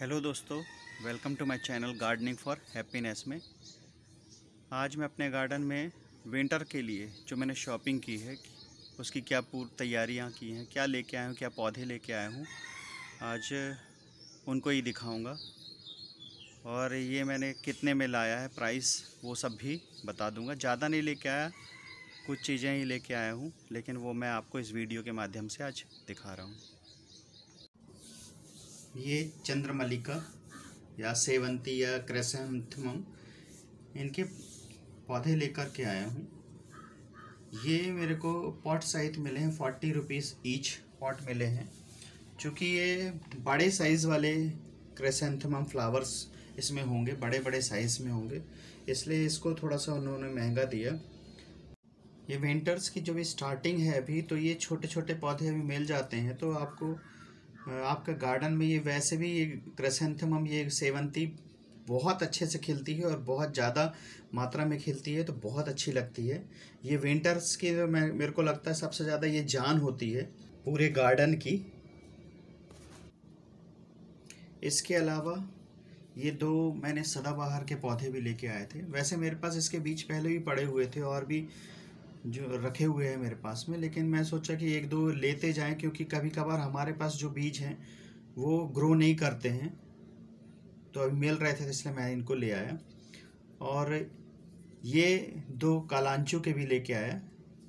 hello दोस्तों welcome to my channel gardening for happiness में आज मैं अपने गार्डन में विंटर के लिए जो मैंने शॉपिंग की है उसकी क्या पूर्व तैयारियां की हैं क्या लेके आया हूँ क्या पौधे लेके आया हूँ आज उनको ही दिखाऊंगा और ये मैंने कितने में लाया है प्राइस वो सब भी बता दूँगा ज़्यादा नहीं ले आया कुछ चीज़ें ही ले आया हूँ लेकिन वो मैं आपको इस वीडियो के माध्यम से आज दिखा रहा हूँ ये चंद्रमल्लिका या सेवंती या क्रेसम इनके पौधे लेकर के आया हूँ ये मेरे को पॉट साइज मिले हैं फोर्टी रुपीज़ ईच पॉट मिले हैं क्योंकि ये बड़े साइज़ वाले क्रेसेंथमम फ्लावर्स इसमें होंगे बड़े बड़े साइज़ में होंगे इसलिए इसको थोड़ा सा उन्होंने महंगा दिया ये विंटर्स की जो भी स्टार्टिंग है अभी तो ये छोटे छोटे पौधे अभी मिल जाते हैं तो आपको आपका गार्डन में ये वैसे भी ये क्रेसेंथम ये सेवंती बहुत अच्छे से खिलती है और बहुत ज़्यादा मात्रा में खिलती है तो बहुत अच्छी लगती है ये विंटर्स की तो मैं मेरे को लगता है सबसे ज़्यादा ये जान होती है पूरे गार्डन की इसके अलावा ये दो मैंने सदाबहार के पौधे भी लेके आए थे वैसे मेरे पास इसके बीच पहले भी पड़े हुए थे और भी जो रखे हुए हैं मेरे पास में लेकिन मैं सोचा कि एक दो लेते जाएं क्योंकि कभी कभार हमारे पास जो बीज हैं वो ग्रो नहीं करते हैं तो अभी मिल रहे थे तो इसलिए मैं इनको ले आया और ये दो कालांचू के भी लेके आया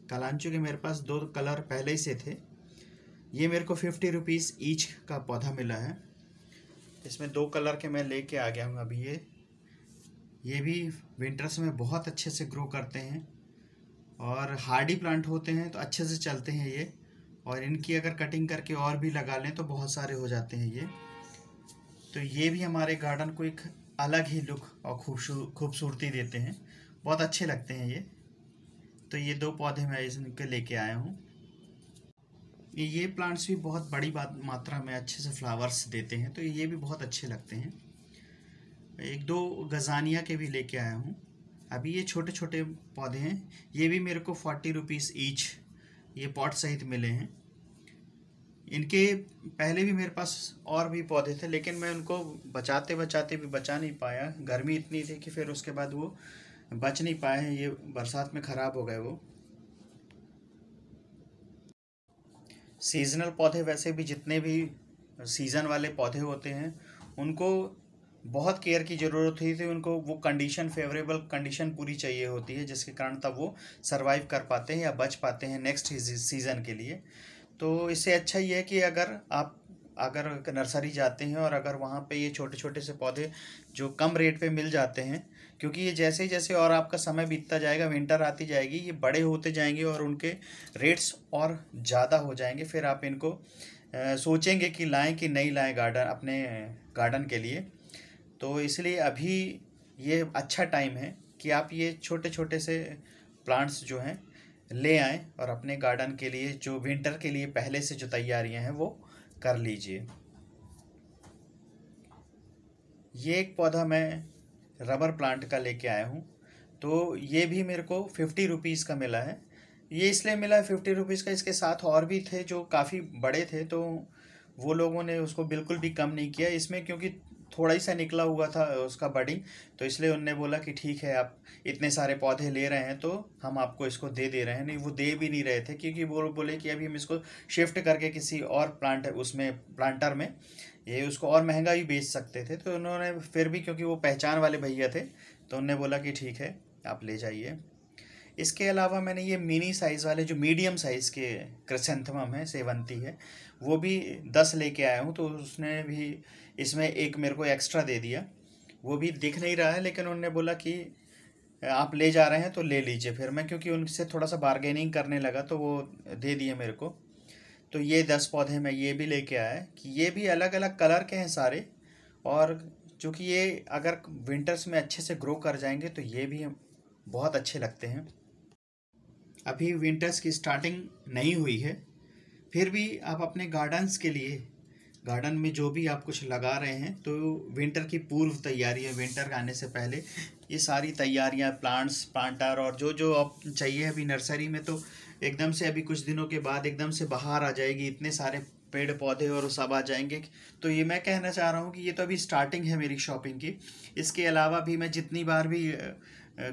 कालांचू के मेरे पास दो कलर पहले ही से थे ये मेरे को फिफ्टी रुपीज़ ईच का पौधा मिला है इसमें दो कलर के मैं लेके आ गया हूँ अभी ये ये भी विंटर्स में बहुत अच्छे से ग्रो करते हैं और हार्डी प्लांट होते हैं तो अच्छे से चलते हैं ये और इनकी अगर कटिंग करके और भी लगा लें तो बहुत सारे हो जाते हैं ये तो ये भी हमारे गार्डन को एक अलग ही लुक और खूबसूरती देते हैं बहुत अच्छे लगते हैं ये तो ये दो पौधे मैं इसके लेके आया हूँ ये प्लांट्स भी बहुत बड़ी मात्रा में अच्छे से फ्लावर्स देते हैं तो ये भी बहुत अच्छे लगते हैं एक दो गजानिया के भी लेके आया हूँ अभी ये छोटे छोटे पौधे हैं ये भी मेरे को फोर्टी रुपीज़ ईच ये पॉट सहित मिले हैं इनके पहले भी मेरे पास और भी पौधे थे लेकिन मैं उनको बचाते बचाते भी बचा नहीं पाया गर्मी इतनी थी कि फिर उसके बाद वो बच नहीं पाए हैं ये बरसात में ख़राब हो गए वो सीजनल पौधे वैसे भी जितने भी सीज़न वाले पौधे होते हैं उनको बहुत केयर की ज़रूरत हुई थी उनको वो कंडीशन फेवरेबल कंडीशन पूरी चाहिए होती है जिसके कारण तब वो सर्वाइव कर पाते हैं या बच पाते हैं नेक्स्ट सीज़न के लिए तो इससे अच्छा ये है कि अगर आप अगर नर्सरी जाते हैं और अगर वहाँ पे ये छोटे छोटे से पौधे जो कम रेट पे मिल जाते हैं क्योंकि ये जैसे जैसे और आपका समय बीतता जाएगा विंटर आती जाएगी ये बड़े होते जाएंगे और उनके रेट्स और ज़्यादा हो जाएंगे फिर आप इनको सोचेंगे कि लाएं कि नहीं लाएं गार्डन अपने गार्डन के लिए तो इसलिए अभी ये अच्छा टाइम है कि आप ये छोटे छोटे से प्लांट्स जो हैं ले आएँ और अपने गार्डन के लिए जो विंटर के लिए पहले से जो तैयारियां हैं वो कर लीजिए ये एक पौधा मैं रबर प्लांट का लेके आया हूँ तो ये भी मेरे को फिफ्टी रुपीज़ का मिला है ये इसलिए मिला है फिफ्टी रुपीज़ का इसके साथ और भी थे जो काफ़ी बड़े थे तो वो लोगों ने उसको बिल्कुल भी कम नहीं किया इसमें क्योंकि थोड़ा ही सा निकला हुआ था उसका बडिंग तो इसलिए उनने बोला कि ठीक है आप इतने सारे पौधे ले रहे हैं तो हम आपको इसको दे दे रहे हैं नहीं वो दे भी नहीं रहे थे क्योंकि वो बोले कि अभी हम इसको शिफ्ट करके किसी और प्लांट उसमें प्लांटर में ये उसको और महंगा भी बेच सकते थे तो उन्होंने फिर भी क्योंकि वो पहचान वाले भैया थे तो उनने बोला कि ठीक है आप ले जाइए इसके अलावा मैंने ये मिनी साइज़ वाले जो मीडियम साइज़ के क्रसेंथमम है सेवंती है वो भी दस लेके आया हूँ तो उसने भी इसमें एक मेरे को एक्स्ट्रा दे दिया वो भी दिख नहीं रहा है लेकिन उन्होंने बोला कि आप ले जा रहे हैं तो ले लीजिए फिर मैं क्योंकि उनसे थोड़ा सा बारगेनिंग करने लगा तो वो दे दिए मेरे को तो ये दस पौधे मैं ये भी लेके आया कि ये भी अलग अलग कलर के हैं सारे और चूँकि ये अगर विंटर्स में अच्छे से ग्रो कर जाएंगे तो ये भी बहुत अच्छे लगते हैं अभी विंटर्स की स्टार्टिंग नहीं हुई है फिर भी आप अपने गार्डन्स के लिए गार्डन में जो भी आप कुछ लगा रहे हैं तो विंटर की पूर्व तैयारी है विंटर आने से पहले ये सारी तैयारियां प्लांट्स प्लांटर और जो जो आप चाहिए अभी नर्सरी में तो एकदम से अभी कुछ दिनों के बाद एकदम से बाहर आ जाएगी इतने सारे पेड़ पौधे और सब आ जाएंगे तो ये मैं कहना चाह रहा हूँ कि ये तो अभी स्टार्टिंग है मेरी शॉपिंग की इसके अलावा भी मैं जितनी बार भी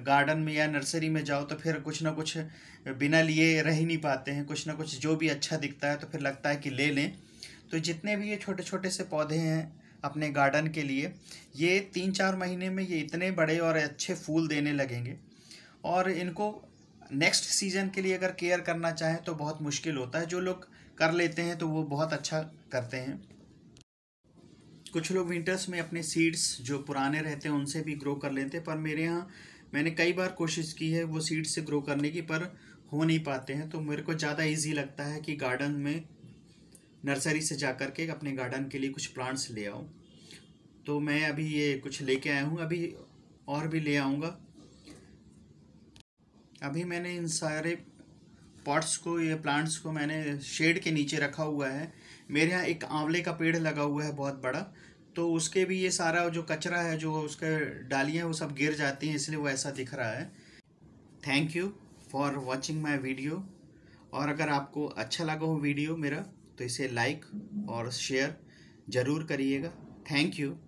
गार्डन में या नर्सरी में जाओ तो फिर कुछ ना कुछ बिना लिए रह ही नहीं पाते हैं कुछ ना कुछ जो भी अच्छा दिखता है तो फिर लगता है कि ले लें तो जितने भी ये छोटे छोटे से पौधे हैं अपने गार्डन के लिए ये तीन चार महीने में ये इतने बड़े और अच्छे फूल देने लगेंगे और इनको नेक्स्ट सीज़न के लिए अगर केयर करना चाहें तो बहुत मुश्किल होता है जो लोग कर लेते हैं तो वो बहुत अच्छा करते हैं कुछ लोग विंटर्स में अपने सीड्स जो पुराने रहते हैं उनसे भी ग्रो कर लेते हैं पर मेरे यहाँ मैंने कई बार कोशिश की है वो सीड से ग्रो करने की पर हो नहीं पाते हैं तो मेरे को ज़्यादा इजी लगता है कि गार्डन में नर्सरी से जा कर के अपने गार्डन के लिए कुछ प्लांट्स ले आऊँ तो मैं अभी ये कुछ लेके आया हूँ अभी और भी ले आऊँगा अभी मैंने इन सारे पॉट्स को ये प्लांट्स को मैंने शेड के नीचे रखा हुआ है मेरे यहाँ एक आंवले का पेड़ लगा हुआ है बहुत बड़ा तो उसके भी ये सारा जो कचरा है जो उसके डालियाँ वो सब गिर जाती हैं इसलिए वो ऐसा दिख रहा है thank you for watching my video और अगर आपको अच्छा लगा हो वीडियो मेरा तो इसे लाइक और शेयर ज़रूर करिएगा थैंक यू